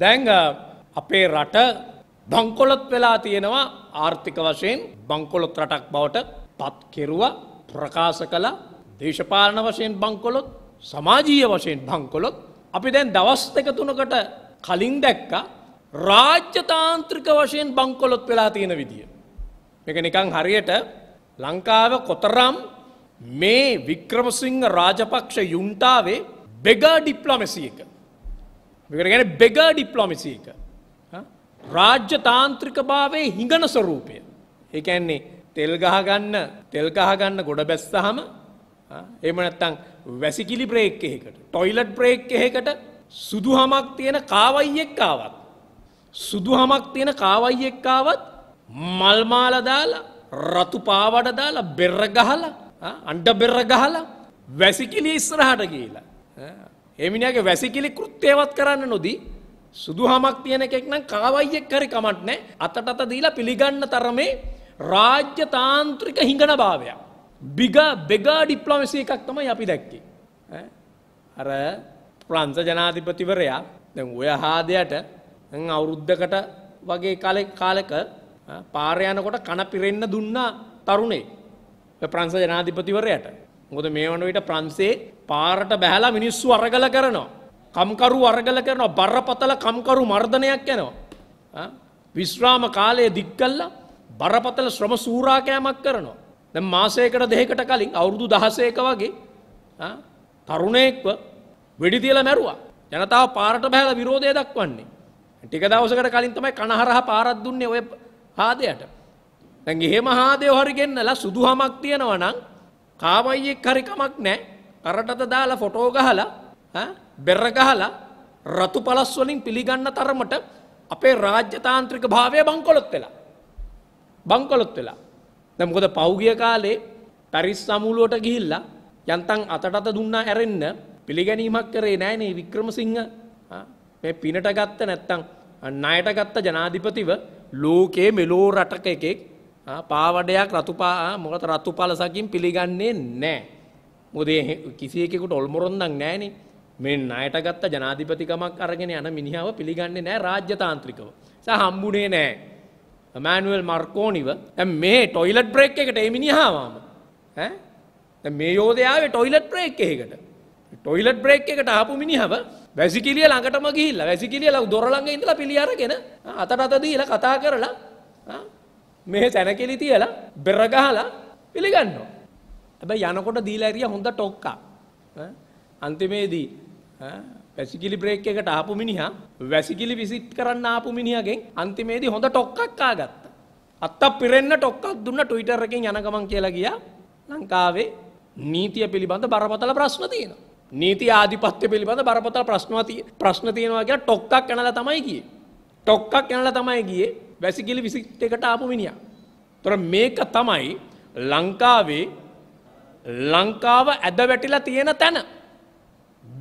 දැන් අපේ රට බංකොලොත් වෙලා තියෙනවා ආර්ථික වශයෙන් බංකොලොත් රටක් බවට පත් කෙරුවා ප්‍රකාශ කළ දේශපාලන වශයෙන් බංකොලොත් සමාජීය වශයෙන් බංකොලොත් අපි දැන් දවස් දෙක තුනකට කලින් දැක්ක රාජ්‍යතාන්ත්‍රික වශයෙන් බංකොලොත් වෙලා තියෙන විදිය. මේක නිකං හරියට ලංකාව කොතරම් මේ වික්‍රමසිංහ රාජපක්ෂ යුන්ටාවේ බෙගා ඩිප්ලොමසි එක. විකර ගැන බෙග ඩිප්ලොමිසික රාජ්‍ය තාන්ත්‍රික භාවය හිඟන ස්වරූපය ඒකැන්නේ තෙල්ගහගන්න තෙල්ගහගන්න ගොඩ බැස්සහම එමනත්තං වැසිකිලි බ්‍රේක් එහෙකට ටොයිලට් බ්‍රේක් එහෙකට සුදු හමක් තියෙන කාවයියෙක්කාවත් සුදු හමක් තියෙන කාවයියෙක්කාවත් මල්මාල දාලා රතු පාවඩ දාලා බෙර ගහලා අන්ඩ බෙර ගහලා වැසිකිලි ඉස්සරහට කියලා එමිනිගේ වැසිකිලි කෘත්‍යවත් කරන්න නොදී සුදු හමක් තියෙන එකෙක් නම් කාවයියෙක් හරි කමක් නැහැ අතට අත දීලා පිළිගන්න තරමේ රාජ්‍ය තාන්ත්‍රික හිඟන භාවයක් බිග බෙගා ඩිප්ලොමසි එකක් තමයි අපි දැක්කේ අර ප්‍රංශ ජනාධිපතිවරයා දැන් ඔය හාදයට අවුරුද්දකට වගේ කාලෙක කාලෙක පාර යනකොට කන පිරෙන්න දුන්නා තරුණේ ප්‍රංශ ජනාධිපතිවරයාට මොකද මේ වන විට ප්‍රංශේ පාරට බැහැලා මිනිස්සු අරගල කරනවා. කම්කරු අරගල කරනවා බරපතල කම්කරු මර්ධනයක් යනවා. විශ්‍රාම කාලයේ දික් කළා බරපතල ශ්‍රම සූරාකෑමක් කරනවා. දැන් මාසයකට දෙකකට කලින් අවුරුදු 16ක වගේ තරුණයෙක්ව වෙඩි තියලා මැරුවා. ජනතාව පාරට බහැලා විරෝධය දක්වන්නේ. ටික දවසකට කලින් තමයි කනහරහ පාරක් දුන්නේ ඔය ආදයට. දැන් එහෙම ආදේ හරි ගෙන්නලා සුදු හමක් තියනවා නම් කාවයියෙක් හරි කමක් නැහැ. කරටද දාලා ෆොටෝ ගහලා ඈ බෙර ගහලා රතු පළස් වලින් පිළිගන්න තරමට අපේ රාජ්‍ය තාන්ත්‍රික භාවය බංකොලොත් වෙලා. බංකොලොත් වෙලා. දැන් මොකද පෞගිය කාලේ පැරිස් සමුළුවට ගිහිල්ලා යන්තම් අතටත දුන්නා ඇරෙන්න පිළිගැනීමක් කරේ නෑනේ වික්‍රමසිංහ. මේ පිනට ගත්ත නැත්තම් ණයට ගත්ත ජනාධිපතිව ලෝකයේ මෙලෝ රටක එකෙක් පාවඩයක් රතුපා මොකද රතු පලසකින් පිළිගන්නේ නෑ. මොදේ කිසියකුට ඔල්මොරොන්දක් නෑනේ මෙ අයට ගත්ත ජනාධිපතිකමක් අරගෙන යන මිනිාව පිළිගන්නේ නෑ රාජ්‍යතාන්ත්‍රිකව සහ හම්බුනේ නෑ. මෑනුවල් මර්කෝනිව මේ ටොයිලට් බ්‍රේක් එකට එමිනිහාවාම මේ යෝධයාවේ ටොයිලට් බ්‍රේක් එකට ටොයිලට් බ්‍රේක් එකට ආපු මිනිහව වැසිකිලිය ළඟටම ගිහිල්ලා වැසිකිලිය ලව් දොර ළඟ ඉඳලා පිළිඅරගෙන අතට අත දීලා කතා කරලා මේ සැනකෙලි තියලා බෙර ගහලා පිළිගන්නවා. හැබැයි යනකොට දීලා ඉරියා හොඳ ටොක්කා. අන්තිමේදී වැසිකිලි බ්‍රේක් එකට ආපු මිනිහා වැසිකිලි විසිට් කරන්න ආපු මිනිහගෙන් අන්තිමේදී හොඳ ටොක්කක් ආගත්තා. අත්ත පිරෙන්න ටොක්කක් දුන්න ට්විටර් එකෙන් යන ගමන් කියලා ගියා. ලංකාවේ නීතිය පිළිබඳ බරපතල ප්‍රශ්න තියෙනවා. නීති ආධිපත්‍ය පිළිබඳ බරපතල ප්‍රශ්න ප්‍රශ්න තියෙනවා කියලා ටොක්කක් කනලා තමයි ගියේ. ටොක්කක් කනලා තමයි ගියේ. වැසිකිලි විසිට එකට ආපු මිනිිය. තොර මේක තමයි ලංකාවේ ලංකාව ඇද වැටිලා තියෙන තැන.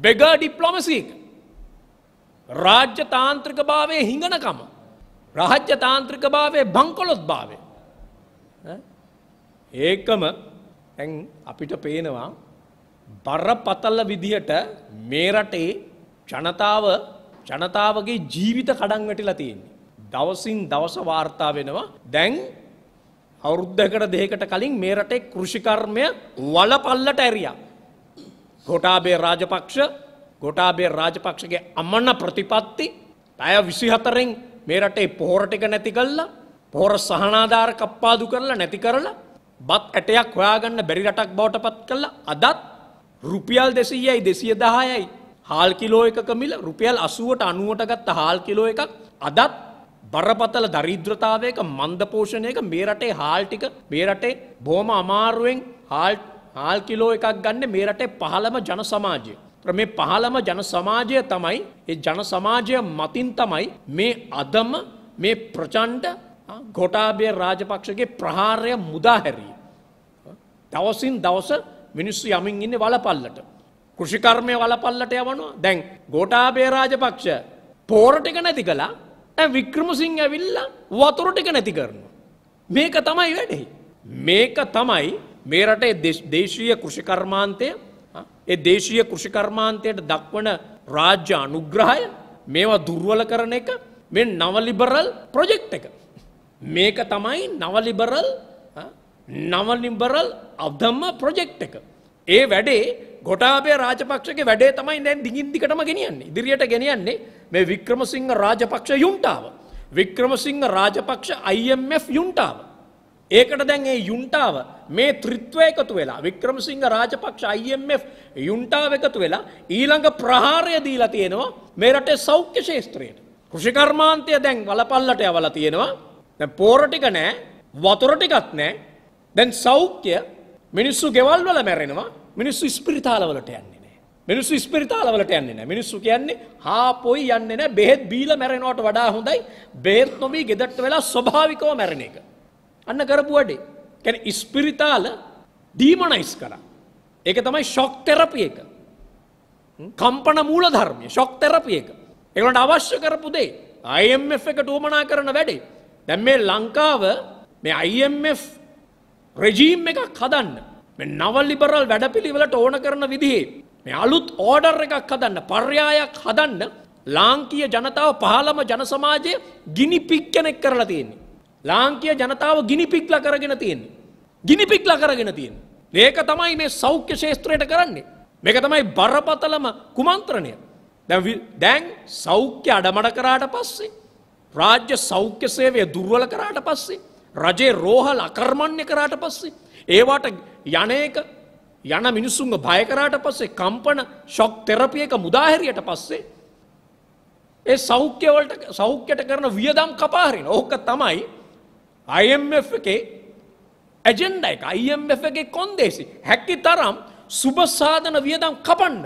බෙග ඩිප්ලොමසික. රාජ්‍ය තාන්ත්‍රික භාවය හිඟනකම. රාජ්‍ය තාන්ත්‍රික භාවය බංකොලොත් භාවය. ඒකම ඇන් අපිට පේනවා බරපතල්ල විදිහට මේ රටේ ජනතාව ජනතාවගේ ජීවිත කඩන් වැටිලා තියෙන්නේ. දවසින් දවස වාර්තා වෙනවා දැන් අවුරුද්ධකට දෙකට කලින් මේ රටේ කෘෂිකර්මය වලපල්ලට ඇරියා. ගොටාබේ රාජපක්ෂ ගොටාබේ රාජපක්ෂගේ අමන ප්‍රතිපත්ති පැය විසිහතරෙන් මේ රටේ පොහොර ටික නැති කළා පොහොර සහනාධාර කප්පාදු කරලා නැති කරලා බත් ඇටයක් හොයාගන්න බැරි රටක් බවට පත් කළා අදත් රුපියල් 200යි 210යි හාල් කිලෝ එකක මිල රුපියල් 80ට 90ට ගත්ත හාල් කිලෝ එකක් අදත් බරපතල දරිද්‍රතාවයක මන්දපෝෂණයක මේ රටේ හාල් ටික මේ රටේ බොහොම අමාරුවෙන් හාල් හාල් කිලෝ එකක් ගන්න මේ රටේ පහළම ජන සමාජය. මේ පහළම ජන සමාජය තමයි ඒ ජන සමාජය මතින් තමයි මේ අදම මේ ප්‍රචණ්ඩ ගොටාබේ රාජපක්ෂගේ ප්‍රහාරය මුදාහැරී. දවසින් දවස මිනිස්සු යමින් ඉන්න වලපල්ලට. කෘෂිකර්මය වලපල්ලට යවනවා දැන් ගෝටාබේ රාජපක්ෂ පෝරටික නැති කලා වික්‍රමසිං ඇවිල්ලා වතුර ටික නැති කරනවා. මේක තමයි වැඩෙහි. මේක තමයි මේ රටේ දේශීය කෘෂිකර්මාන්තය ඒ දේශීය කෘෂිකර්මාන්තයට දක්වන රාජ්‍ය අනුග්‍රහය මේවා දුර්වල කරන එක මේ නවලිබරල් ප්‍රොජෙක්් එක. මේක තමයි නවලිබරල් නවලිබරල් අදම්ම ප්‍රොජෙක්් එක. ඒ වැඩේ ගොටාබේ රාජපක්ෂක වැඩේ තමයි දැන් දිගින් දිකටම ගෙනියන්නේ දිරියට ගෙනියන්නේ මේ වික්‍රමසිංහ රාජපක්ෂ යුන්ටාව. වික්‍රමසිංහ රාජපක්ෂ IMF යුන්ටාව. ඒකට දැන් ඒ යුන්ටාව මේ ත්‍රිත්ව එකතු වෙලා වික්‍රමසිංහ රාජපක්ෂ IMF යුන්ටාව එකතු වෙලා ඊළඟ ප්‍රහාරය දීලා තියෙනවා මේ රටේ සෞඛ්‍ය ශේත්‍රයට. කෘෂිකර්මාන්තය දැන් වලපල්ලට යවලා තියෙනවා. දැන් පෝර ටික නෑ, වතුර ටිකත් නෑ. දැන් සෞඛ්‍ය මිනිස්සු ගෙවල් වල මැරෙනවා. මිනිස්සු ස්පිරිතාල වලට යන්නේ. මිනිස්සු ස්පිරිතාල වලට යන්නේ නැහැ. මිනිස්සු කියන්නේ හා පොයි යන්නේ නැහැ. බෙහෙත් බීලා මැරෙනවට වඩා හොඳයි බෙහෙත් නොබී ගෙදරට වෙලා ස්වභාවිකව මැරෙන එක. අන්න කරපු වැඩේ. කියන්නේ ස්පිරිතාල ඩීමොනයිස් කරා. ඒක තමයි ෂොක් තෙරපි එක. කම්පන මූලධර්මය ෂොක් තෙරපි එක. ඒගොල්ලන්ට අවශ්‍ය කරපු දේ IMF එකට උවමනා කරන වැඩේ. දැන් මේ ලංකාව මේ IMF රෙජීම් එකක් හදන්න. මේ නව ලිබරල් වැඩපිළිවෙලට ඕන කරන විදිහේ මේ අලුත් ඕඩර් එකක් හදන්න පර්යායක් හදන්න ලාංකීය ජනතාව පහළම ජනසමාජය ගිනි පික් කෙනෙක් කරලා තියෙන්නේ. ලාංකීය ජනතාව ගිනි පික්ලා කරගෙන තියෙන්නේ. ගිනි පික්ලා කරගෙන තියෙන්නේ. මේක තමයි මේ සෞඛ්‍ය ශාස්ත්‍රයට කරන්නේ. මේක තමයි බරපතලම කුමන්ත්‍රණය. දැන් දැන් සෞඛ්‍ය අඩමඩ කරාට පස්සේ රාජ්‍ය සෞඛ්‍ය සේවය දුර්වල කරාට පස්සේ රජේ රෝහල් අකර්මණ්‍ය කරාට පස්සේ ඒවට යන එක යන මිනිස්සුන්ව භයකරාට පස්සේ කම්පන ශොක් තෙරපියක මුදාහැරියට පස්සේ ඒ සෞඛ්‍යවලට සෞඛ්‍යයට කරන වියදම් කපාහරින ඕක තමයි IMF එකේ ඇජෙන්ඩ එක IMF එකේ කොන්දේසි හැකි තරම් සුබ සාධන වියදම් කපන්න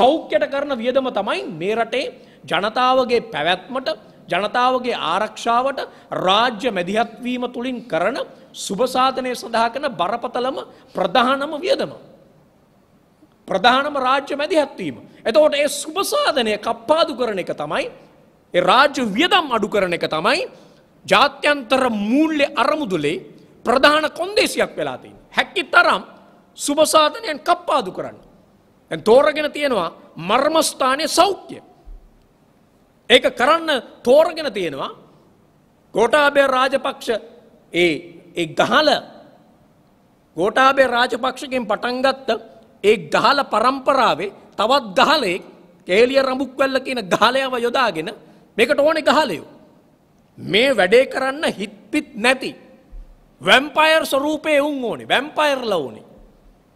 සෞඛ්‍යයට කරන වියදම තමයි මේ රටේ ජනතාවගේ පැවැත්මට ජනතාවගේ ආරක්ෂාවට රාජ්‍ය මැදිහත්වීම තුළින් කරන සුභසාධනය සඳහා කරන බරපතලම ප්‍රධානම වියදම. ප්‍රධානම රාජ්‍ය මැදිහත්වීම. එතකොට ඒ සුභසාධනය කප්පාදු කරන එක තමයි ඒ රාජ්‍ය වියදම් අඩු කරන එක තමයි ජාත්‍යන්තර මූල්‍ය අරමුදුලේ ප්‍රධාන කොන්දේසියක් වෙලා තියෙන. හැකි තරම් සුභසාධනයන් කප්පාදු කරන්න. දැන් තෝරගෙන තියෙනවා මර්මස්ථානයේ සෞඛ්‍ය. ඒක කරන්න තෝරගෙන තියෙනවා ගෝඨාභය රාජපක්ෂ ඒ ඒ ගහල ගෝටාබේ රාජපක්ෂකෙන් පටන්ගත්ත ඒ ගහල පරම්පරාවේ තවත් ගහලෙක් කේලිය රඹුක්වැල්ල කියන ගහලයව යොදාගෙන මේකට ඕනේ ගහලයෝ. මේ වැඩේ කරන්න හිත්පිත් නැති. වැම්පයර් ස්වරූපේ උන් ඕනේ වැම්පයර්ල ඕනේ.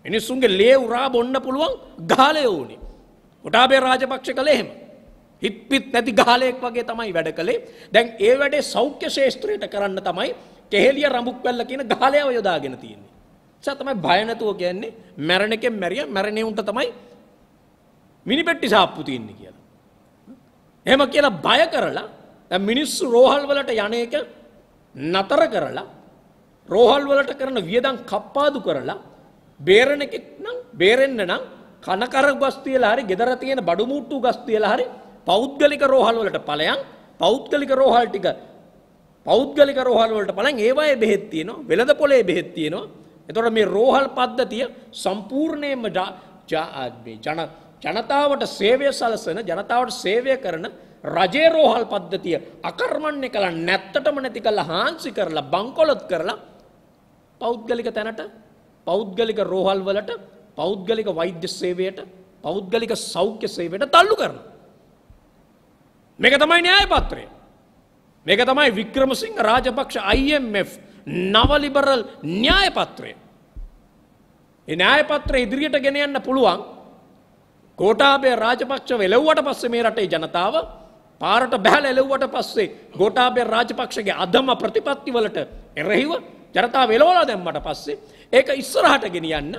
මිනිස්සුන්ගේ ලේ උරා බොන්න පුළුවන් ගාලය ඕනේ. කොටාබේ රාජපක්ෂ කළේ එහෙම. හිත්පිත් නැති ගාලයෙක් වගේ තමයි වැඩ කළේ. දැන් ඒ වැඩේ සෞඛ්‍ය ශාස්ත්‍රයට කරන්න තමයි කෙහෙලිය රඹුක් පැල්ල කියන ගහලයව යොදාගෙන තියෙන්නේ. නිසා තමයි බය නැතුව කියන්නේ මැරණ එකෙන් මැරියා මැරණේ උන්ට තමයි මිනිපෙට්ටි සාප්පු තියෙන්නේ කියලා. එහෙම කියලා බය කරලා දැන් මිනිස්සු රෝහල් වලට යන එක නතර කරලා රෝහල් වලට කරන වියදම් කප්පාදු කරලා බේරණ එකෙක් නම් බේරෙන්න නම් කනකර ගස් තියලා හරි ගෙදර තියෙන බඩු මුට්ටු ගස් තියලා හරි පෞද්ගලික රෝහල් වලට ඵලයන් පෞද්ගලික රෝහල් ටික පෞද්ගලික රෝහල් වලට බලන් ඒවායේ බෙහෙත් තියෙනවා වෙළඳ පොලේ බෙහෙත් තියෙනවා එතකොට මේ රෝහල් පද්ධතිය සම්පූර්ණයෙන්ම ජන ජනතාවට සේවය සලසන ජනතාවට සේවය කරන රජේ රෝහල් පද්ධතිය අකර්මණ්‍ය කළා නැත්තටම නැති කළා හාන්සි කරලා බංකොලොත් කරලා පෞද්ගලික තැනට පෞද්ගලික රෝහල් වලට පෞද්ගලික වෛද්‍ය සේවයට පෞද්ගලික සෞඛ්‍ය සේවයට තල්ලු කරනවා මේක තමයි න්‍යාය පත්‍රය මේක තමයි වික්‍රමසිංහ රාජපක්ෂ IMF නවලිබරල් න්‍යායපත්‍රය. ඒ න්‍යායපත්‍රය ඉදිරියට ගෙන යන්න පුළුවන් ගෝඨාභය රාජපක්ෂ වෙලව්වට පස්සේ මේ රටේ ජනතාව පාරට බැහැලා එලව්වට පස්සේ ගෝඨාභය රාජපක්ෂගේ අධම ප්‍රතිපත්තිවලට එරෙහිව ජනතාව එලවලා දැම්මට පස්සේ ඒක ඉස්සරහට ගෙනියන්න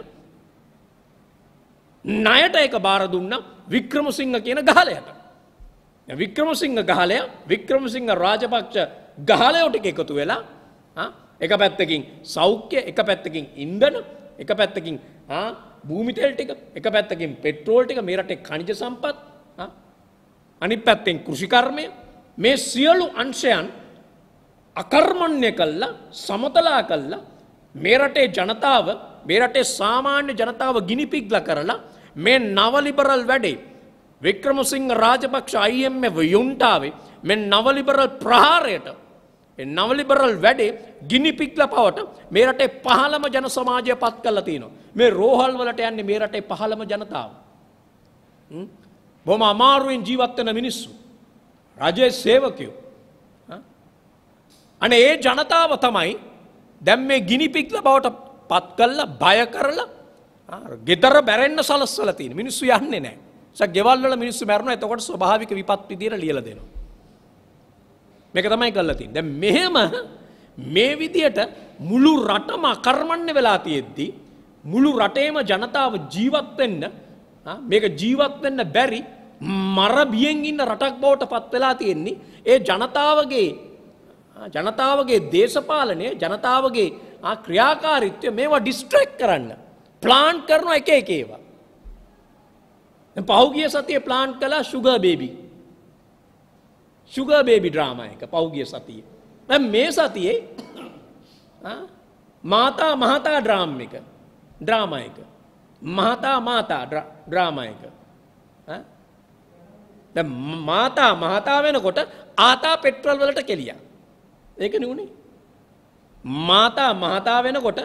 ණයට ඒක බාර දුන්නා වික්‍රමසිංහ කියන ගහලයට. වික්‍රමසිංහ ගහලය වික්‍රමසිංහ රාජපක්ෂ ගහලයෝටික එකතු වෙලා එක පැත්තකින් සෞඛ්‍ය එක පැත්තකින් ඉන්ඩන එක පැත්තකින් භූමිතෙල් ටික එක පැත්තකින් පෙට්‍රෝල් ටික මේ රටේ කනිජ සම්පත් අනිත් පැත්තෙන් කෘෂිකර්මය මේ සියලු අංශයන් අකර්මණ්‍ය කළා සමතලා කළා මේ රටේ ජනතාව මේ රටේ සාමාන්‍ය ජනතාව ගිනිපිග්ලා කරලා මේ නව ලිබරල් වැඩේ වික්‍රමසිංහ රාජපක්ෂ අයිම්F යුන්ටාවේ මෙ නවලිබරල් ප්‍රහාරයට නවලිබරල් වැඩේ ගිනිපික්ල පවට මේ රටේ පහළම ජන සමාජය පත් කල්ල තියනවා. මේ රෝහල් වලට යන්නේ මේ රටේ පහළම ජනතාව. බොම අමාරුවෙන් ජීවත්වන මිනිස්සු. රජය සේවකයෝ. අන ඒ ජනතාව තමයි දැම් මේ ගිනිපික්ල බවට පත් කල්ල බය කරලා ගෙතර බැරෙන්න්න සලස්සල තියෙන මිනිස්සු යන්නේ නෑ. ගෙවල්ල මිනිස්සු මැරන එතකොට ස්වභාවික විපත් විදිර ලියල දෙනවා. මේක තමයි කල්ලතින් දැ මෙහෙම මේ විදියට මුළු රටම අකර්මණ්‍ය වෙලා තියෙද්දී. මුළු රටේම ජනතාව ජීවත්වෙන්න මේක ජීවත්වෙන්න බැරි මර බියෙන් ඉන්න රටක් බවට පත් වෙලා තියෙන්නේ ඒ ජනතාවගේ ජනතාවගේ දේශපාලනය ජනතාවගේ ක්‍රියාකාරිත්වය මේවා ඩිස්ට්‍රෙක් කරන්න ප්ලාන්් කරන එක එකේවා පහුගිය සතිය ප්ලාන්් කලා සුග බේබි සුග බේබි ඩ්‍රාම එක පෞගිය සතිය මේ සතියේ මාතා මහතා ඩ්‍රාම් එක ඩ්‍රාම එක මහතා මාතා ඩ්‍රාම එක මාතා මහතා වෙනකොට ආතා පෙට්‍රල් වලට කෙලිය ඒක නුණේ මාතා මහතා වෙනකොට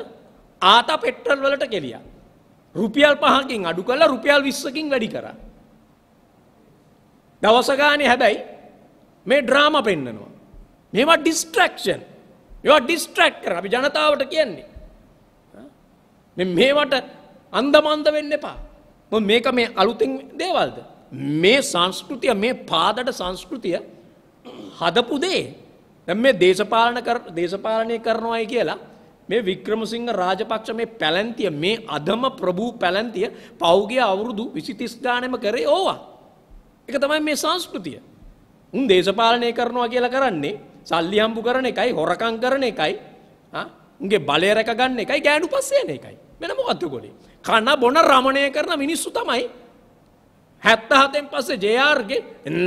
ආතා පෙට්‍රල් වලට කෙලියා රුපියල් පහකින් අඩු කළ රුපියල් විස්සකින් වැඩි කර. දවසගානය හැබැයි මේ ඩ්‍රාම පෙන්න්නනවා. මේවා ඩිස්ට්‍රක්ෂන් ඒවා ඩිස්ට්‍රක් කර අපි ජනතාවට කියන්නේ. මේවට අන්දමන්ද වෙන්න එපා. මේක මේ අලුතින් දේවල්ද. මේ සංස්කෘතිය මේ පාදට සංස්කෘතිය හදපු දේ. දැම් මේ දේශපාලන දේශපාලනය කරනවායි කියලා මේ වික්‍රමසිංහ රාජපක්ෂ මේ පැලැන්තිය මේ අදම ප්‍රභූ පැලැන්තිය පෞගේ අවුරුදු විසිතිස් ගානම කරේ ඕවා. එක තමයි මේ සංස්කෘතිය. උන් දේශපාලනය කරනවා කියලා කරන්නේ සල්ලි හම්බු කරන එකයි හොරකං කරන එකයි උන්ගේ බලය රැකගන්න එකයි ගෑඩු පස්සේන එකයි වෙන මොකක්ද ගොලේ කන බොන රමණය කරන මිනිස්සු තමයි හැත්ත හතෙන් පස්සේ ජයාර්ගේ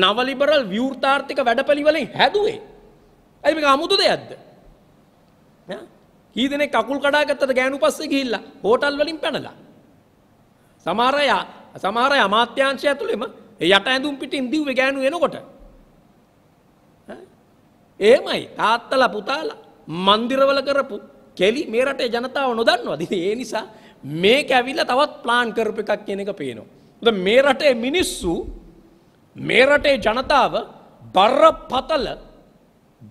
නවලිබරල් ව්‍යෘතාර්ථික වැඩපලිවලින් හැදුවේ ඇයි මේ අමුතු දෙයක්ද කී දෙනෙක් කකුල් කඩාගත්තද ගෑනු පස්සේ ගිහිල්ලා හෝටල් වලින් පැනලා. සමහර අය සමහර අය අමාත්‍යාංශය ඇතුළෙම ඒ යට ඇඳුම් පිටින් දිව්වේ ගෑනු එනකොට. එහෙමයි තාත්තලා පුතාලා મંદિરවල කරපු කෙලි මේ රටේ ජනතාව නොදන්නවද? ඒ නිසා මේක ඇවිල්ලා තවත් ප්ලාන් කරපු එකක් කියන එක පේනවා. මොකද මේ රටේ මිනිස්සු මේ රටේ ජනතාව බරපතල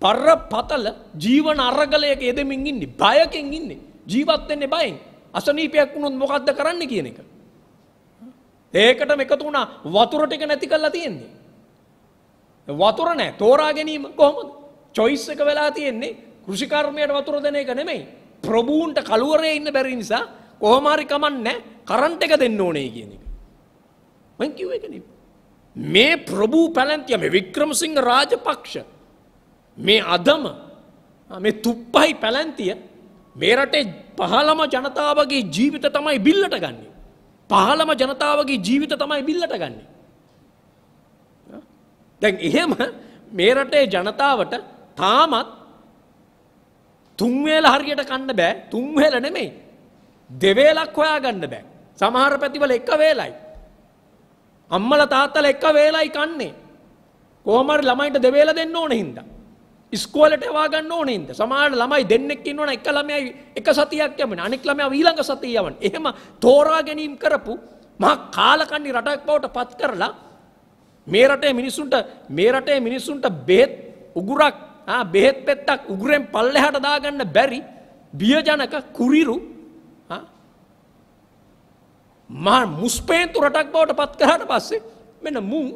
බරපතල ජීවන අරගලයක යෙදමින් ඉන්නේ බයකින් ඉන්නේ ජීවත් වෙන්නේ බයෙන් අසනීපයක් වුණොත් මොකද්ද කරන්න කියන එක ඒකටම එකතු වුණා වතුර ටික නැති කරලා තියෙන්නේ වතුර නැහැ තෝරා ගැනීම කොහොමද choice එක වෙලා තියෙන්නේ කෘෂිකර්මයට වතුර දෙන එක නෙමෙයි ප්‍රභූන්ට කලුවරේ ඉන්න බැරි නිසා කොහොම හරි කමන්නේ කරන්ට් එක දෙන්න ඕනේ කියන එක මං කිව්ව එකනේ මේ ප්‍රභූ පැලැන්තිය මේ වික්‍රමසිංහ රාජපක්ෂ මේ අදම මේ තුප්පහයි පැලැන්තිය මේ රටේ පහළම ජනතාවගේ ජීවිත තමයි බිල්ලට ගන්නේ. පහළම ජනතාවගේ ජීවිත තමයි බිල්ලට ගන්නේ. දැන් එහෙම මේ රටේ ජනතාවට තාමත් තුන්වේල හරියට කන්න බෑ තුන්වේල නෙමෙයි දෙවේලක් හොයා ගන්න බෑ සමහර පැතිවල එක වේලයි අම්මලා තාත්තලා එක වේලයි කන්නේ කොහොම හරි ළමයින්ට දෙවේල දෙන්න ඕන හින්දා ඉස්කෝලට වාගන්න ඕනේද සමාට ළමයි දෙන්නෙක් ඉන්නවන එක ළමයි එක සතියක් යමන අනෙක් ළමයා ඊළඟ සතිය යවන එහෙම තෝරා ගැනීම කරපු මහා කාලකන්ණි රටක් බවට පත් කරලා මේ රටේ මිනිසුන්ට මේ රටේ මිනිසුන්ට බෙහෙත් උගුරක් ආ බෙහෙත් පෙත්තක් උගුරෙන් පල්ලෙහාට දාගන්න බැරි බියජනක කුරිරු මහා මුස්පේන්තු රටක් බවට පත් කරාට පස්සේ මෙන්න මුන්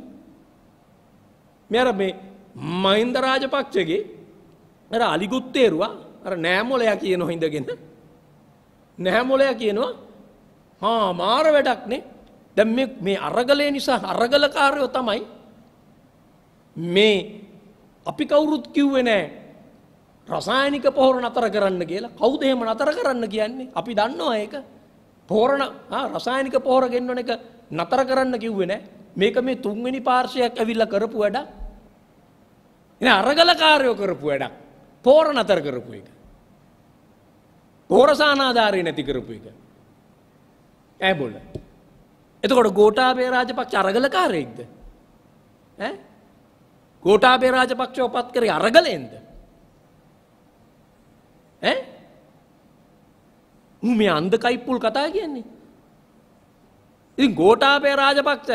මෙයාර මේ මහින්ද රාජපක්ෂගේ අර අලිගුත්තේරුවා අර නෑමොලයා කියන හිඳගෙන නෑමොලයා කියනවා හා මාර වැඩක්නේ දැන් මේ මේ අරගලය නිසා අරගලකාරයෝ තමයි මේ අපි කවුරුත් කිව්වේ නෑ රසායනික පොහොර නතර කරන්න කියලා කවුද එහෙම නතර කරන්න කියන්නේ අපි දන්නවා ඒක පොහොරණ රසායනික පොහොර ගෙන්වන එක නතර කරන්න කිව්වේ නෑ මේක මේ තුන්වෙනි පාර්ශයක් ඇවිල්ලා කරපු වැඩක් එ අරගලකාරයෝ කරපු වැඩක් පෝර නතර කරපු එක. පෝරසානාධාරය නැති කරපු එක. ඇබොල. එතකොට ගෝටාබේ රාජපක්ෂ අරගලකාරයෙක්ද. ගෝටාබේ රාජපක්ෂ ඔපත් කරේ අරගලෙන්ද. මේ අන්ද කයිප්පුල් කතා කියන්නේ. ඉතින් ගෝටාපේ රාජපක්ෂ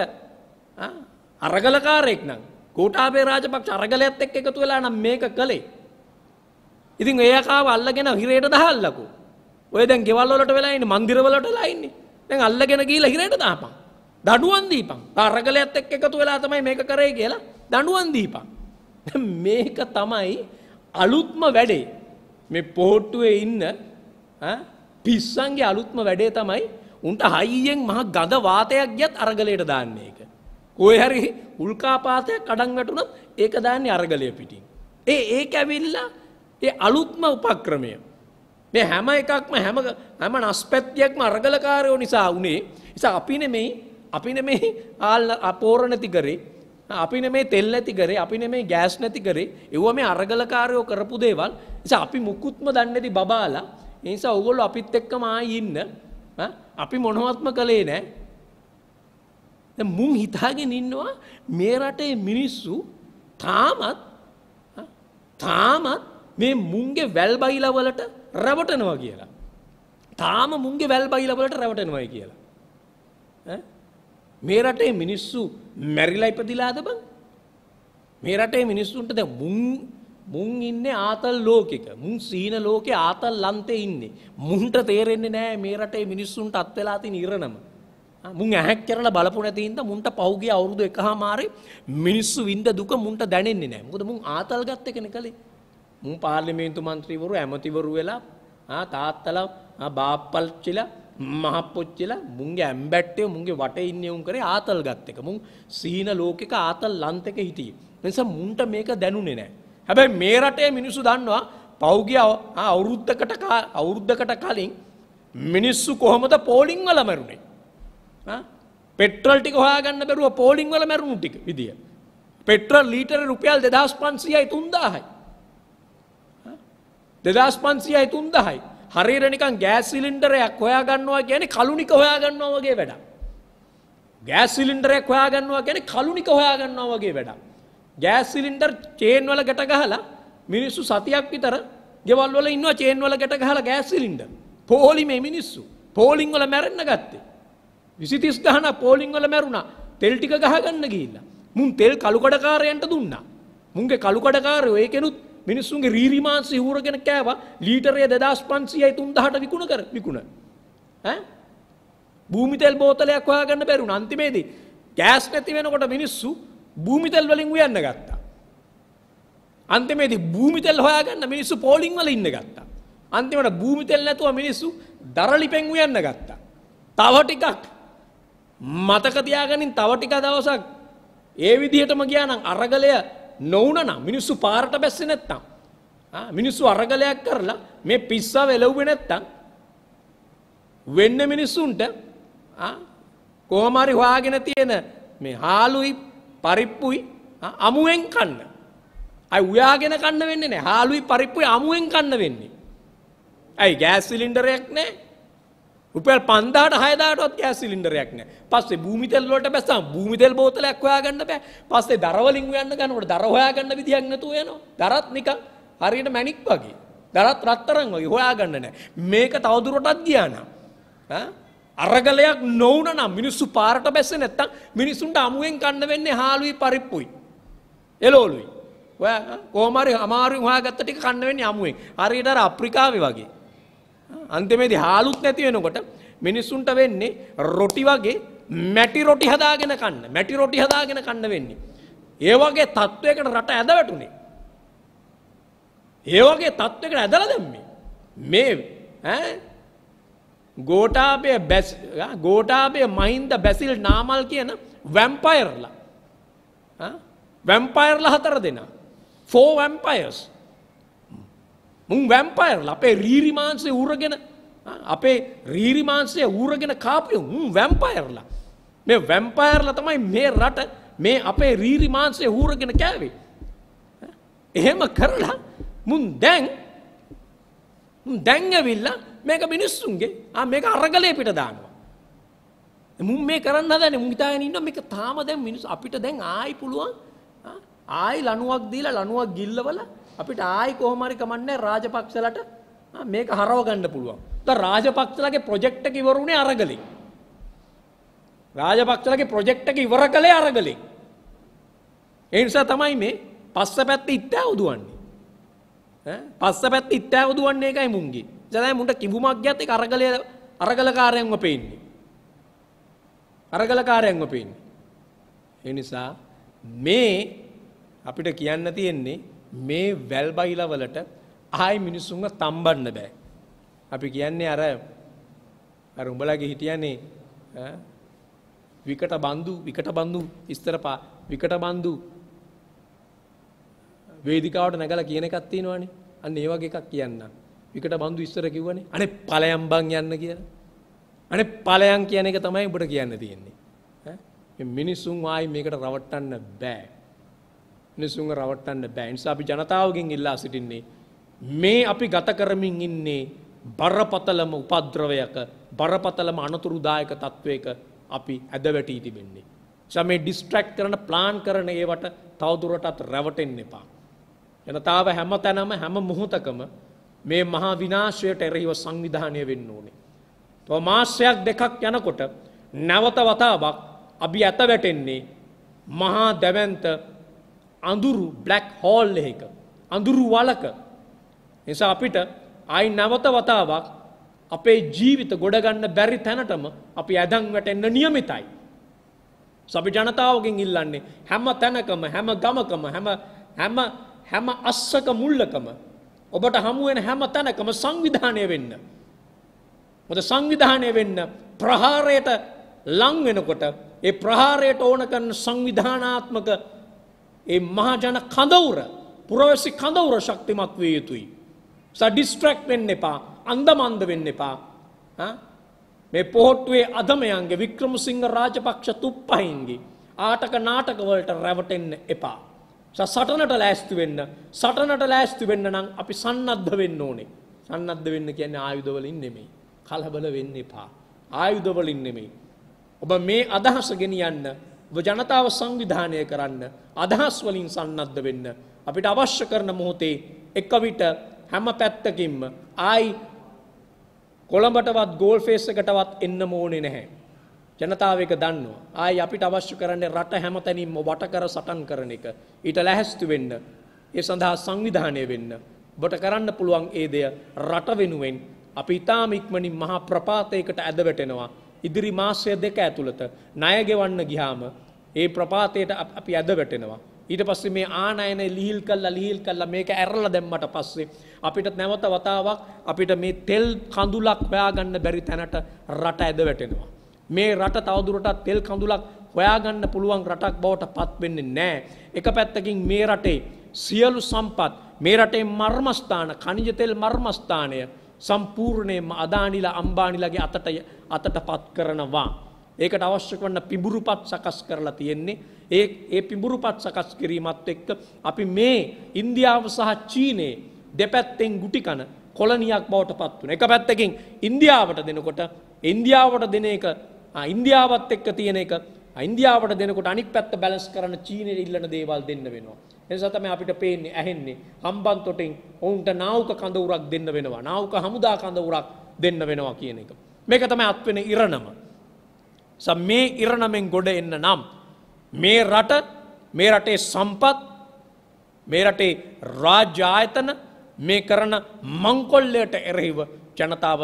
අරගලකාරයෙක් නම් කෝටාපේ රාජපක්ෂ අරගලයත් එක්ක එකතු වෙලා නම් මේක කළේ. ඉතින් ඒකාව අල්ලගෙන හිරේට දහල්ලකෝ. ඔය දැන් ගෙවල් වලට වෙලා ඉන්නේ મંદિર වලට වෙලා ඉන්නේ. දැන් අල්ලගෙන ගිහිල්ලා හිරේට දාපන්. දඬුවම් දීපන්. අරගලයත් එක්ක එකතු වෙලා තමයි මේක කරේ කියලා දඬුවම් දීපන්. මේක තමයි අලුත්ම වැඩේ. මේ පොහට්ටුවේ ඉන්න පිස්සන්ගේ අලුත්ම වැඩේ තමයි උන්ට හයියෙන් මහ ගඳ වාතයක් ගියත් අරගලයට දාන්නේ එක. ඔය හරි උල්කාපාතයක් අඩංගටුනොත් ඒක දාන්නේ අරගලය පිටින්. ඒ ඒක ඇවිල්ලා ඒ අලුත්ම උපක්‍රමය. මේ හැම එකක්ම හැම හැම නස්පැත්තියක්ම අරගලකාරයෝ නිසා උනේ. නිසා අපි නෙමෙයි අපි නෙමෙයි ආල් අපෝර නැති කරේ. අපි නෙමෙයි තෙල් නැති කරේ. අපි නෙමෙයි ගෑස් නැති කරේ. ඒව මේ අරගලකාරයෝ කරපු දේවල්. නිසා අපි මුකුත්ම දන්නේ නැති බබාලා. ඒ නිසා ඕගොල්ලෝ අපිත් එක්කම ආයි ඉන්න. අපි මොනවත්ම කළේ නැහැ. දැන් මුන් හිතාගෙන ඉන්නවා මේ රටේ මිනිස්සු තාමත් තාමත් මේ මුන්ගේ වැල් බයිලා වලට රැවටෙනවා කියලා. තාම මුන්ගේ වැල් බයිලා වලට රැවටෙනවායි කියලා. ඈ මේ රටේ මිනිස්සු මැරිලා ඉපදිලාද බං? මේ රටේ මිනිස්සුන්ට දැන් මුන් මුන් ඉන්නේ ආතල් ලෝකෙක. මුන් සීන ලෝකේ ආතල් ලන්තේ ඉන්නේ. මුන්ට තේරෙන්නේ නැහැ මේ රටේ මිනිස්සුන්ට අත් වෙලා තියෙන ඉරණම. මුන් ඇහැක් කරලා බලපු නැති හින්දා මුන්ට පහුගිය අවුරුදු එකහමාරේ මිනිස්සු විඳ දුක මුන්ට දැනෙන්නේ නැහැ. මොකද මුන් ආතල් ගත්ත එකනේ කලේ. මුන් පාර්ලිමේන්තු මන්ත්‍රීවරු ඇමතිවරු වෙලා ආ තාත්තලා ආ බාප්පල්චිලා මහපොච්චිලා මුන්ගේ ඇම්බැට්ටේ මුන්ගේ වටේ ඉන්නේ උන් කරේ ආතල් ගත්ත එක. මුන් සීන ලෝකෙක ආතල් ලන්තක හිටියේ. නිසා මුන්ට මේක දැනුනේ නැහැ. හැබැයි මේ රටේ මිනිස්සු දන්නවා පෞගිය අවුරුද්දකට අවුරුද්දකට කලින් මිනිස්සු කොහොමද පෝලිං වල මරුනේ? පෙට්‍රල් ටික හොයාගන්න බැරුව පෝලිං වල මැරුණු ටික විදිය. පෙට්‍රල් ලීටර රුපියල් දෙදස් පන්සියයි තුන්දාහයි. දෙදස් පන්සියයි තුන්දහයි හරිරනිකන් ගෑසිලින්ඩරයක් හොයාගන්නවා ගැන කලුනික හොයාගන්නවා වගේ වැඩ. ගෑසිලින්ඩරයක් හොයාගන්නවා ගැන කලුනික හොයාගන්නවා වගේ වැඩ. ගෑසිලින්ඩර් චේන්වල ගැටගහලා මිනිස්සු සතියක් විතර ගෙවල්වල ඉන්න චේන්වල ගැටගහලා ගෑසිලින්ඩ පෝලිමේ මිනිස්සු පෝලිංවල මැරෙන්න්න ගත්තේ. විසිතිස් ගහන පෝලිං වල මැරුණා. තෙල් ටික ගහගන්න ගිහිල්ලා. මුන් තෙල් කලුකඩකාරයන්ට දුන්නා. මුන්ගේ කලුකඩකාරයෝ ඒකෙනුත් මිනිස්සුන්ගේ රීරි මාංශ හූරගෙන කෑවා. ලීටරය 2500යි 3000ට විකුණ කර විකුණ. ඈ? භූමි තෙල් බෝතලයක් හොයාගන්න බැරි වුණා. අන්තිමේදී ගෑස් නැති වෙනකොට මිනිස්සු භූමි තෙල් වලින් උයන්න ගත්තා. අන්තිමේදී භූමි තෙල් හොයාගන්න මිනිස්සු පෝලිං වල ඉන්න ගත්තා. අන්තිමට භූමි තෙල් නැතුව මිනිස්සු දරලිපෙන් උයන්න ගත්තා. තව ටිකක් මතක තියාගනින් තව ටික දවසක් ඒ විදිහටම ගියා නම් අරගලය නොවුනනම් මිනිස්සු පාරට බැස්සේ නැත්තම් මිනිස්සු අරගලයක් කරලා මේ පිස්සාව එළව්වේ නැත්තම් වෙන්න මිනිස්සුන්ට කොහොමරි හොයාගෙන තියෙන මේ හාලුයි පරිප්පුයි අමුවෙන් කන්න. අයි උයාගෙන කන්න වෙන්නේ නැහැ. හාලුයි පරිප්පුයි අමුවෙන් කන්න වෙන්නේ. ඇයි ගෑස් සිලින්ඩරයක් නැහැ. රුපියල් 5000ට 6000ටවත් ගෑස් සිලින්ඩරයක් නැහැ. පස්සේ භූමිතෙල් වලට බැස්සම භූමිතෙල් බෝතලයක් හොයාගන්න බෑ. පස්සේ දර වලින් හොයන්න ගන්නකොට දර හොයාගන්න විදියක් නැතුව යනවා. දරත් නිකන් හරියට මැණික් වගේ. දරත් රත්තරන් වගේ හොයාගන්න නැහැ. මේක තවදුරටත් ගියා නම් ඈ අරගලයක් නොවුන නම් මිනිස්සු පාරට බැස්සේ නැත්තම් මිනිසුන්ට අමුවෙන් කන්න වෙන්නේ හාලුයි පරිප්පුයි. එළවලුයි. ඔයා කොහොම හරි අමාරුවෙන් හොයාගත්ත ටික කන්න වෙන්නේ අමුවෙන්. හරියට අර අප්‍රිකාවේ වගේ. අන්තිමේදී හාලුත් නැති වෙනකොට මිනිස්සුන්ට වෙන්නේ රොටි වගේ මැටි රොටි හදාගෙන කන්න මැටි රොටි හදාගෙන කන්න වෙන්නේ. ඒ වගේ තත්ත්වයකට රට ඇද වැටුනේ. ඒ වගේ තත්ත්වයකට ඇදලා දැම්මේ. මේ ඈ ගෝඨාභය බැස් ගෝඨාභය මහින්ද බැසිල් නාමල් කියන වැම්පයර්ලා. ඈ වැම්පයර්ලා හතර දෙනා. Four vampires. මුන් වැම්පයිර් අපේ රීරිමාන්සේ ඌරගෙන අපේ රීරිමාන්සේ ඌරගෙන කාපය උන් වැම්පයිර්ලා මේ වැම්පයිර්ලා තමයි මේ රට මේ අපේ රීරිමාන්සේ ඌරගෙන කෑවේ එහෙම කරලා මුන් දැන් දැංගවිල්ලා මේක මිනිස්සුන්ගේ මේක අරගලය පිට දානවා මුන් මේ කරන්න දැන මුහිතාගෙන ඉන්න මේක තාම දැන් මිනිස් අපිට දැන් ආයි පුළුවන් ආයි ලනුවක් දීලා ලනුවක් ගිල්ලවලා අපිට ආයි කොහොම හරි කමන්නේ රාජපක්ෂලට මේක හරව ගන්න පුළුවන්. දැන් රාජපක්ෂලගේ ප්‍රොජෙක්ට් එක ඉවර වුණේ අරගලෙ. රාජපක්ෂලගේ ප්‍රොජෙක්ට් එක ඉවර කළේ අරගලෙ. ඒ නිසා තමයි මේ පස්ස පැත්ත ඉත්තෑව දුවන්නේ. ඈ පස්ස පැත්ත ඉත්තෑව දුවන්නේ එකයි මුංගේ. දැන් මුන්ට කිඹුමක් ගියත් ඒක අරගලය අරගලකාරයන්ව පේන්නේ. අරගලකාරයන්ව පේන්නේ. ඒ නිසා මේ අපිට කියන්න තියෙන්නේ මේ වැල්බයිලවලට ආයි මිනිස්සුන්ව තම්බන්න බෑ. අපි කියන්නේ අර අර උඹලගේ හිටියන්නේ විකට බන්දු විකට බන්දු ඉස්තර පා විකට බන්දු වේදිකාවට නැගලා කියන එකක් තියෙනවනේ. අන්න ඒ වගේ එකක් කියන්න. විකට බන්දු ඉස්සර කිව්වනේ. අනේ ඵලයන් බං යන්න කියලා. අනේ ඵලයන් කියන එක තමයි ඔබට කියන්න තියෙන්නේ. මිනිසුන් ආයි මේකට රවට්ටන්න බෑ. නිසුන් රවට්ටන්න බෑ. නිසා අපි ජනතාවගෙන් ඉල්ලා සිටින්නේ මේ අපි ගත කරමින් ඉන්නේ බරපතලම උපද්‍රවයක බරපතලම අනතුරුදායක තත්ත්වයක අපි ඇදවැටී තිබෙන්නේ. සමේ ඩිස්ට්‍රක්් කරන ප්ලාන් කරන ඒවට තවදුරටත් රැවටෙන් එපා. ජනතාව හැම තැනම හැම මුහොතකම මේ මහා විනාශයට එරෙහිව සංවිධානය වෙන්න ඕනේ. තව මාසයක් දෙකක් යනකොට නැවත වතාවක් අපි ඇත වැටෙන්නේ මහා දැවන්ත අඳුරු බ්ලැක් හෝල් එහෙක අඳුරු වලක නිසා අපිට ආයි නැවත වතාවක් අපේ ජීවිත ගොඩගන්න බැරි තැනටම අපි ඇදන් වැටෙන්න නියමිතයි. සපි ජනතාවගෙන් ඉල්ලන්නේ හැම තැනකම හැම ගමකම හැම හැම හැම අස්සක මුල්ලකම ඔබට හමුවෙන හැම තැනකම සංවිධානය වෙන්න. මොද සංවිධානය වෙන්න ප්‍රහාරයට ලංවෙනකොට ඒ ප්‍රහාරයට ඕන කරන සංවිධානාත්මක ඒ මහජන කඳවුර පුරවැසි කඳවුර ශක්තිමත් විය යුතුයි. සඩිස්ට්‍රැක්් වෙන්න එපා අන්දමන්ද වෙන්න එපා මේ පොහොට්ටුවේ අදමයන්ගේ වික්‍රමසිංහ රාජපක්ෂ තුප්පහින්ගේ ආටක නාටකවලට රැවටෙන්න එපා. සටනට ලෑස්ති වෙන්න සටනට ලෑස්ති වෙන්න නම් අපි සන්නද්ධ වෙන්න ඕනේ සන්නද්ධ වෙන්න කියන්නේ ආයුධවලින් නෙමෙයි කලබල වෙන්න එපා ආයුධවලින් නෙමෙයි ඔබ මේ අදහස ගෙනියන්න ජනතාව සංවිධානය කරන්න අදහස් වලින් සන්නද්ධ වෙන්න අපිට අවශ්‍ය කරන මොහොතේ එක විට හැම පැත්තකින්ම ආයි කොළඹටවත් ගෝල් ෆේස් එකටවත් එන්න ඕනේ නැහැ. ජනතාව එක දන්නවා. ආයි අපිට අවශ්‍ය කරන්නේ රට හැමතැනින්ම වටකර සටන් කරන එක. ඊට ලැහැස්ති වෙන්න, ඒ සඳහා සංවිධානය වෙන්න. ඔබට කරන්න පුළුවන් ඒ දෙය රට වෙනුවෙන් අපි ඊටාම ඉක්මනින් මහා ප්‍රපාතයකට ඇදවැටෙනවා. ඉදිරි මාසය දෙක ඇතුළත ණය ගෙවන්න ගියාම ඒ ප්‍රපාතයට අපි ඇද වැටෙනවා. ඊට පස්සේ මේ ආනයනය ලිහිල් කල්ලා ලිහිල් කල්ලා මේක ඇරලා දැම්මට පස්සේ අපිට නැවත වතාවක් අපිට මේ තෙල් කඳුලක් හොයාගන්න බැරි තැනට රට ඇද වැටෙනවා. මේ රට තවදුරටත් තෙල් කඳුලක් හොයාගන්න පුළුවන් රටක් බවට පත්වෙන්නේ නෑ. එක පැත්තකින් මේ රටේ සියලු සම්පත් මේ රටේ මර්මස්ථාන කනිජතෙල් මර්මස්ථානය සම්පූර්ණයම අදානිලා අම්බානිලගේ අතට අතටපත් කරනවා. ඒකට අවශ්‍ය වන්න පිඹුරුපත් සකස් කරලා තියෙන්නේ. ඒ ඒ පිඹුරුපත් සකස් කිරීමත් එක්ක අපි මේ ඉන්දියාව සහ චීනයේ දෙපැත්තෙන් ගුටි කන කොලනියක් බවට පත් වුණා. එක පැත්තකින් ඉන්දියාවට දෙනකොට ඉන්දියාවට දෙන එක ඉන්දියාවත් එක්ක තියෙන එක ඉන්දියාවට දෙනකොට අනික් පැත්ත බැලස් කරන චීනයට ඉල්ලන දේවල් දෙන්න වෙනවා. එනිසා තමයි අපිට පේන්නේ ඇහෙන්නේ හම්බන්තොටින් ඔවුන්ට නාවක කඳවුරක් දෙන්න වෙනවා. නාවක හමුදා කඳවුරක් දෙන්න වෙනවා කියන එක. මේක තමයි අත්වෙන ඉරණම. මේ ඉරණමෙන් ගොඩ එන්න නම් මේ රට මේ රටේ සම්පත් මේ රටේ රාජ්‍ය ආයතන මේ කරන මංකොල්ලයට එරෙහිව ජනතාව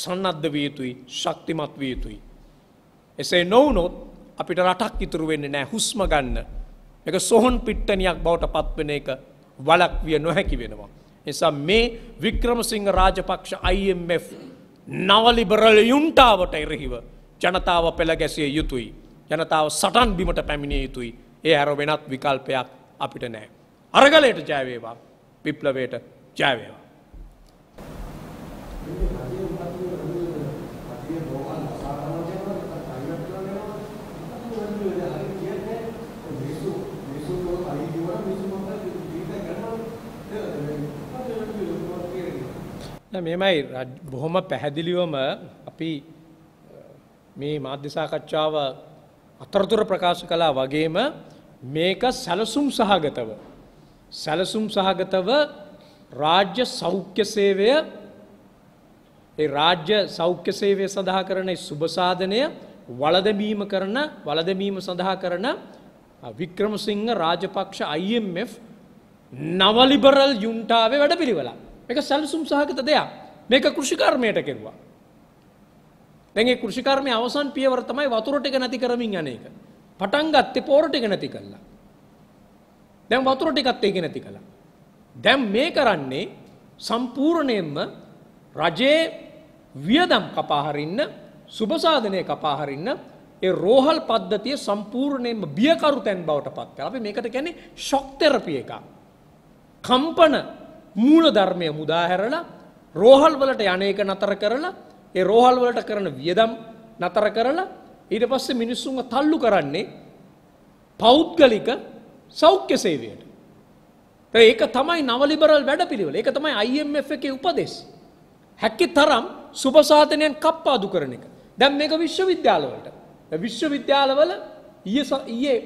සන්නද්ධ විය යුතුයි ශක්තිමත් විය යුතුයි. එසේ නොවුනොත් අපිට රටක් ඉතුරු වෙන්නේ නෑ හුස්ම ගන්න. එක සොහොන් පිට්ටනියක් බවට පත්වෙන එක වලක් විය නොහැකි වෙනවා. නිසා මේ වික්‍රමසිංහ රාජපක්ෂ IMF නවලිබරල් යුන්ටාවට එරෙහිව ජනතාව පෙළගැසිය යුතුයි. ජනතාව සටන් බිමට පැමිණිය යුතුයි. ඒ ඇර වෙනත් විකල්පයක් අපිට නෑ. අරගලයට ජයවේවා විප්ලවයට ජයවේවා. ප්‍රශ්න මෙමයි බොහොම පැහැදිලිවම අපි මේ මාධ්‍ය සාකච්ඡාව අතරතුර ප්‍රකාශ කළා වගේම මේක සැලසුම් සහගතව සැලසුම් සහගතව රාජ්‍ය සෞඛ්‍ය සේවය ඒ රාජ්‍ය සෞඛ්‍ය සේවය සඳහා කරන සුබ සාධනය වලදමීම කරන වලදමීම සඳහා කරන වික්‍රමසිංහ රාජපක්ෂ IMF නවලිබරල් යුන්ටාවේ වැඩපිළිවෙලක් එක සැලසුම් සහගත දෙයක් මේක කෘෂිකර්මයට කෙරවා. දැගේ කෘෂිකර්මය අවසන් පියවර තමයි වතුරට එක නැති කරමින් යන එක. පටන් ගත්තේ පෝරට එක නැති කල්ලා. දැම් වතුරට එකත් ඒක නැති කළා. දැම් මේ කරන්නේ සම්පූර්ණයෙන්ම රජයේ වියදම් කපාහරින්න සුභසාධනය කපාහරින්න ඒ රෝහල් පද්ධතිය සම්පූර්ණයෙන්ම බියකරු තැන් බවට පත් කර අපි මේකට ගැන ශොක්තෙරපිය එක. කම්පන මූල ධර්මය මුදාහැරලා රෝහල් වලට යන්නේක නතර කරලා ඒ රෝහල් වලට කරන වියදම් නතර කරලා ඊට පස්සේ මිනිස්සුන්ව තල්ලු කරන්නේ පෞද්ගලික සෞඛ්‍ය සේවයට. ඒක තමයි නව ලිබරල් වැඩපිළිවෙල. ඒක තමයි IMF එකේ උපදෙස්. හැකි තරම් සුබ සාධනයන් කප්පාදු කරන එක. දැන් මේක විශ්වවිද්‍යාලවලට. විශ්වවිද්‍යාලවල ඊයේ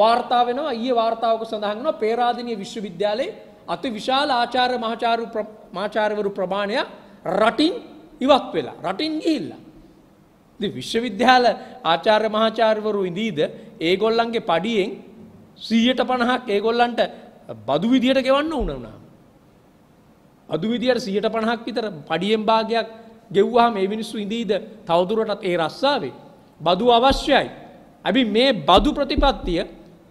වාර්තා වෙනවා ඊයේ වාර්තාවක සඳහන් වෙනවා පේරාදෙණිය විශ්වවිද්‍යාලයේ අති විශාල ආචාර මහාචාරු මාචාර්වරු ප්‍රමාණයක් රටින් ඉවත් වෙලා රටින් ගිහිල්ලා. ඉතින් විශ්වවිද්‍යාල ආචාර්ය මහාචාර්යවරු ඉඳීද ඒගොල්ලන්ගේ පඩියෙන් 150ක් ඒගොල්ලන්ට බදු විදියට ගෙවන්න උනනවා. අදු විදියට 150ක් විතර පඩියෙන් භාගයක් ගෙව්වහම මේ මිනිස්සු ඉඳීද තවදුරටත් ඒ රස්සාවේ බදු අවශ්‍යයි. අපි මේ බදු ප්‍රතිපත්තිය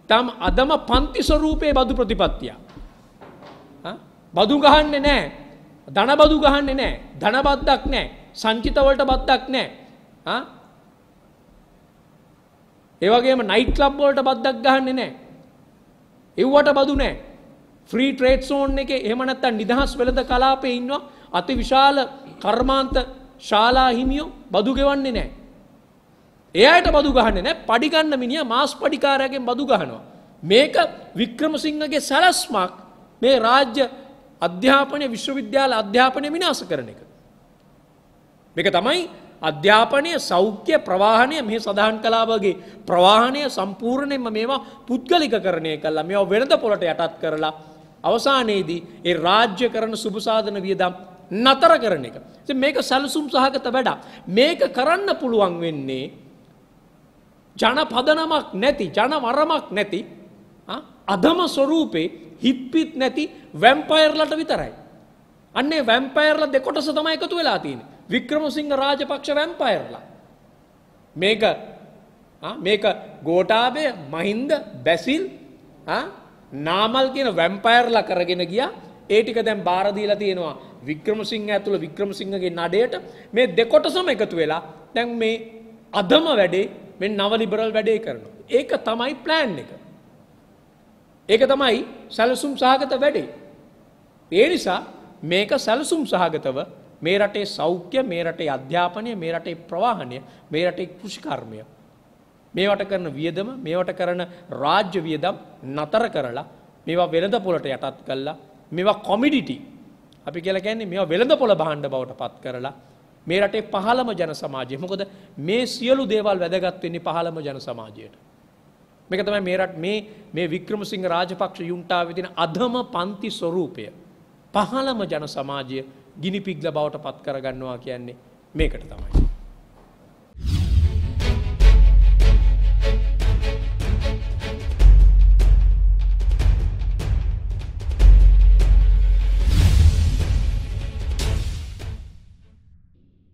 තම අදම පන්ති ස්වරූපයේ බදු ප්‍රතිපත්තියක්. බදු ගහන්නේ නෑ ධන බදු ගහන්නේ නෑ ධන බද්දක් නෑ සංචිතවලට බද්දක් නෑ ඒවගේම නයිට් ලබ් වලට බද්දක් ගහන්නේ නෑ එව්වට බදු නෑ ෆ්‍රී ට්‍රේඩ් සෝන් එකේ එහෙම නැත්නම් නිදහස් වෙළඳ කලාපේ ඉන්නවා අති විශාල කර්මාන්ත ශාලා හිමියෝ බදු ගෙවන්නේ නැහැ. එයාට බදු ගහන්නේ නැහැ. පඩි ගන්න මිනිහා මාස් පඩිකාරයාගෙන් බදු ගහනවා. මේක වික්‍රමසිංහගේ සැලැස්මක් මේ රාජ්‍ය අධ්‍යාපනය විශ්වවිද්‍යාල අධ්‍යාපනය විනාස කරන එක. මේක තමයි අධ්‍යාපනය සෞඛ්‍ය ප්‍රවාහණය මේ සඳහන් කලා වගේ ප්‍රවාහණය සම්පූර්ණයෙන්ම මේවා පුද්ගලික කරණය කල්ලා මෙ වෙනද පොලට යටත් කරලා අවසානයේදී ඒ රාජ්‍ය කරන සුභසාධන වියදම් නතර කරන එක. මේක සැලසුම් සහගත වැඩ. මේක කරන්න පුළුවන් වෙන්නේ ජනපදනමක් නැති ජනවරමක් නැති අදම ස්වරූපේ හිත්පිත් නැති වැම්පයර්ලට විතරයි. අන්නේ වැම්පයර්ල දෙකොටස තමයි එකතු වෙලා තියෙන්නේ. වික්‍රමසිංහ රාජපක්ෂ වැම්පයර්ලා. මේක මේක ගෝඨාභය මහින්ද බැසිල් නාමල් කියන වැම්පයර්ලා කරගෙන ගියා. ඒ ටික දැන් බාර දීලා තියෙනවා වික්‍රමසිංහ ඇතුළ වික්‍රමසිංහගේ නඩයට මේ දෙකොටසම එකතු වෙලා දැන් මේ අදම වැඩේ මේ නව ලිබරල් වැඩේ කරනවා. ඒක තමයි ප්ලෑන් එක. ඒක තමයි සැලසුම් සහගත වැඩේ. ඒ නිසා මේක සැලසුම් සහගතව මේ රටේ සෞඛ්‍ය මේ රටේ අධ්‍යාපනය මේ රටේ ප්‍රවාහනය මේ රටේ කෘෂිකර්මය මේවට කරන වියදම මේවට කරන රාජ්‍ය වියදම් නතර කරලා මේවා වෙළඳ පොලට යටත් කළා මේවා කොමිඩිටි අපි කියලා කියන්නේ මේවා වෙළඳ පොළ භාණ්ඩ බවට පත් කරලා මේ රටේ පහළම ජන සමාජය මොකද මේ සියලු දේවල් වැදගත් වෙන්නේ පහළම ජන සමාජයට මේක තමයි මේ රට මේ මේ වික්‍රමසිංහ රාජපක්ෂ යුන්ටාවේ තියෙන අධම පන්ති ස්වරූපය. පහළම ජන සමාජය ගිනි පිග්ල බවට පත් කරගන්නවා කියන්නේ මේකට තමයි.